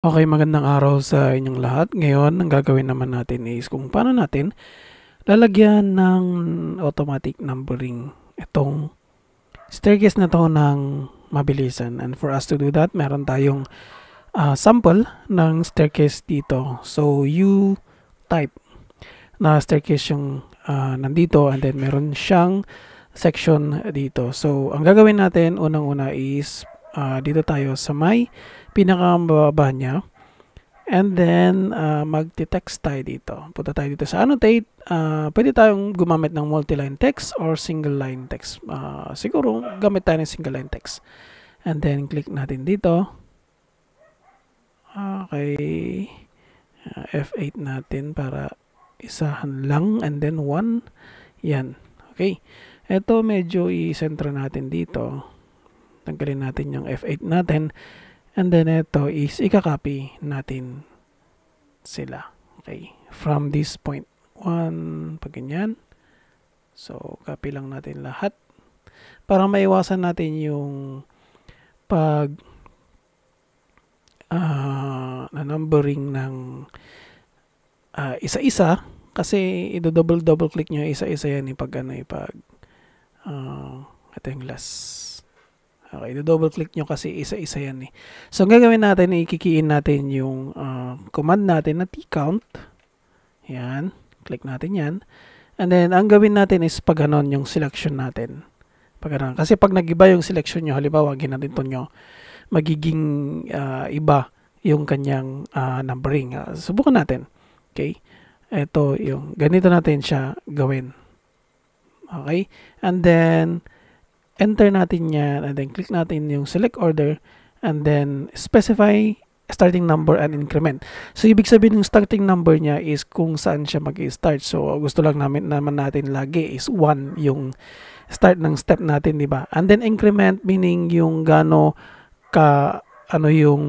Okay, magandang araw sa inyong lahat. Ngayon, ang gagawin naman natin is kung paano natin lalagyan ng automatic numbering itong staircase na to ng mabilisan. And for us to do that, meron tayong uh, sample ng staircase dito. So, you type na staircase yung uh, nandito and then meron siyang section dito. So, ang gagawin natin unang-una is uh, dito tayo sa may pinakamababa niya. And then, uh, magte-text tayo dito. Punta tayo dito sa annotate. Uh, pwede tayong gumamit ng multi-line text or single-line text. Uh, siguro, gamit tayo ng single-line text. And then, click natin dito. Okay. Uh, F8 natin para isahan lang. And then, 1. Yan. Okay. Ito, medyo i center natin dito. Tanggalin natin yung F8 natin. And then ito is ikakopy natin sila. Okay. From this point 1, pag ganyan. So, copy lang natin lahat. Para maiwasan natin yung pag uh, ah, na numbering ng uh, isa-isa kasi i double double click niyo isa-isa yan eh, pag ano eh, pag uh, ito yung last Okay, double click nyo kasi isa-isa yan eh. So, ang gagawin natin, ikikiin natin yung uh, command natin na tcount. Yan. Click natin yan. And then, ang gawin natin is paghanon yung selection natin. Paghanon. Kasi pag nagiba yung selection nyo, halimbawa, ginatinto nyo, magiging uh, iba yung kanyang uh, numbering. Uh, subukan natin. Okay? Ito yung, ganito natin siya gawin. Okay? And then, enter natin yan and then click natin yung select order and then specify starting number and increment. So, ibig sabihin ng starting number niya is kung saan siya mag start So, gusto lang namin, naman natin lagi is 1 yung start ng step natin, di ba? And then increment meaning yung gano ka ano yung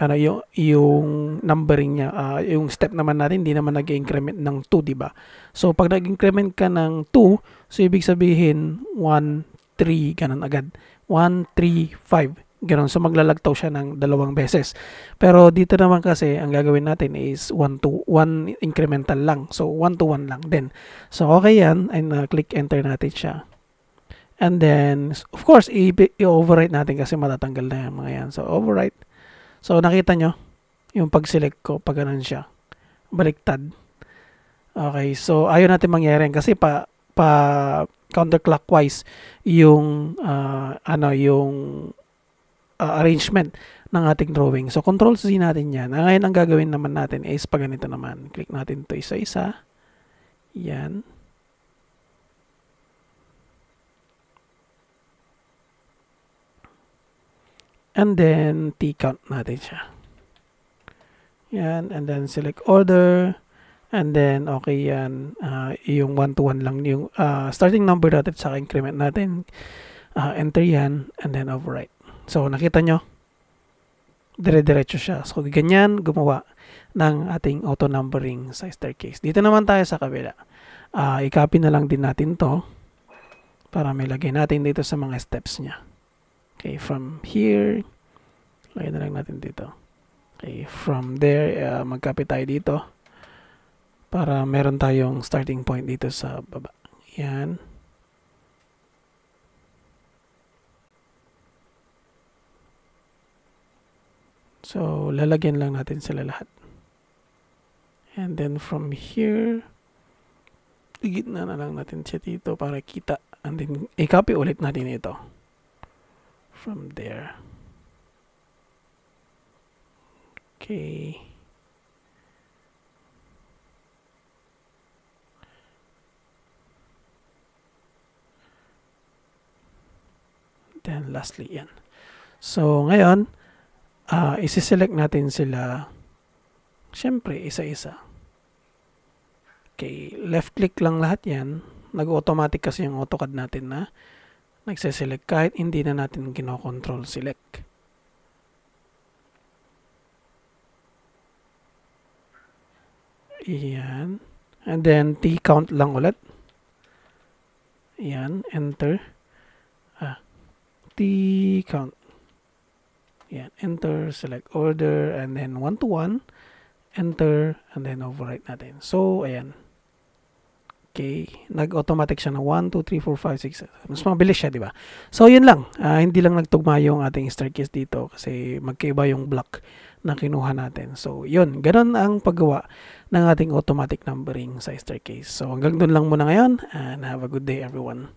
ano yung yung numbering niya uh, yung step naman natin hindi naman nag-increment ng 2 di ba so pag nag-increment ka ng 2 so ibig sabihin 1 3, ganun agad. 1, 3, 5. Ganun. So, maglalagtaw siya ng dalawang beses. Pero dito naman kasi, ang gagawin natin is 1 to 1 incremental lang. So, 1 to 1 lang din. So, okay yan. And uh, click enter natin siya. And then, of course, i-overwrite natin kasi matatanggal na yung mga yan. So, overwrite. So, nakita nyo, yung pag-select ko, pag ganun siya. Baliktad. Okay, so ayaw natin mangyari kasi pa, pa counterclockwise yung uh, ano yung uh, arrangement ng ating drawing. So control C natin 'yan. Ah, ngayon ang gagawin naman natin is pag ganito naman. Click natin 'to isa-isa. Yan. And then T count natin siya. Yan, and then select order. And then, okay yan. Uh, yung 1 to 1 lang. Yung uh, starting number natin sa increment natin. Uh, enter yan. And then, overwrite. So, nakita nyo? Dire-diretso siya. So, ganyan gumawa ng ating auto numbering sa staircase. Dito naman tayo sa kabila. Uh, I-copy na lang din natin to para may lagay natin dito sa mga steps niya. Okay, from here, lagay na lang natin dito. Okay, from there, uh, mag-copy tayo dito para meron tayong starting point dito sa baba. Yan. So, lalagyan lang natin sila lahat. And then from here, gitna na lang natin siya dito para kita. And then, i-copy ulit natin ito. From there. Okay. then lastly yan. So, ngayon, uh, isi-select natin sila, syempre, isa-isa. Okay, left click lang lahat yan. Nag-automatic kasi yung AutoCAD natin na nagse kahit hindi na natin kinokontrol select. Iyan. And then, T count lang ulit. Iyan. enter. Ah, 50 count. Yan, enter, select order, and then one-to-one, enter, and then overwrite natin. So, ayan. Okay, nag-automatic siya na 1, 2, 3, 4, 5, 6. Mas mabilis siya, di ba? So, yun lang. Uh, hindi lang nagtugma yung ating staircase dito kasi magkaiba yung block na kinuha natin. So, yun. Ganun ang paggawa ng ating automatic numbering sa staircase. So, hanggang dun lang muna ngayon and have a good day everyone.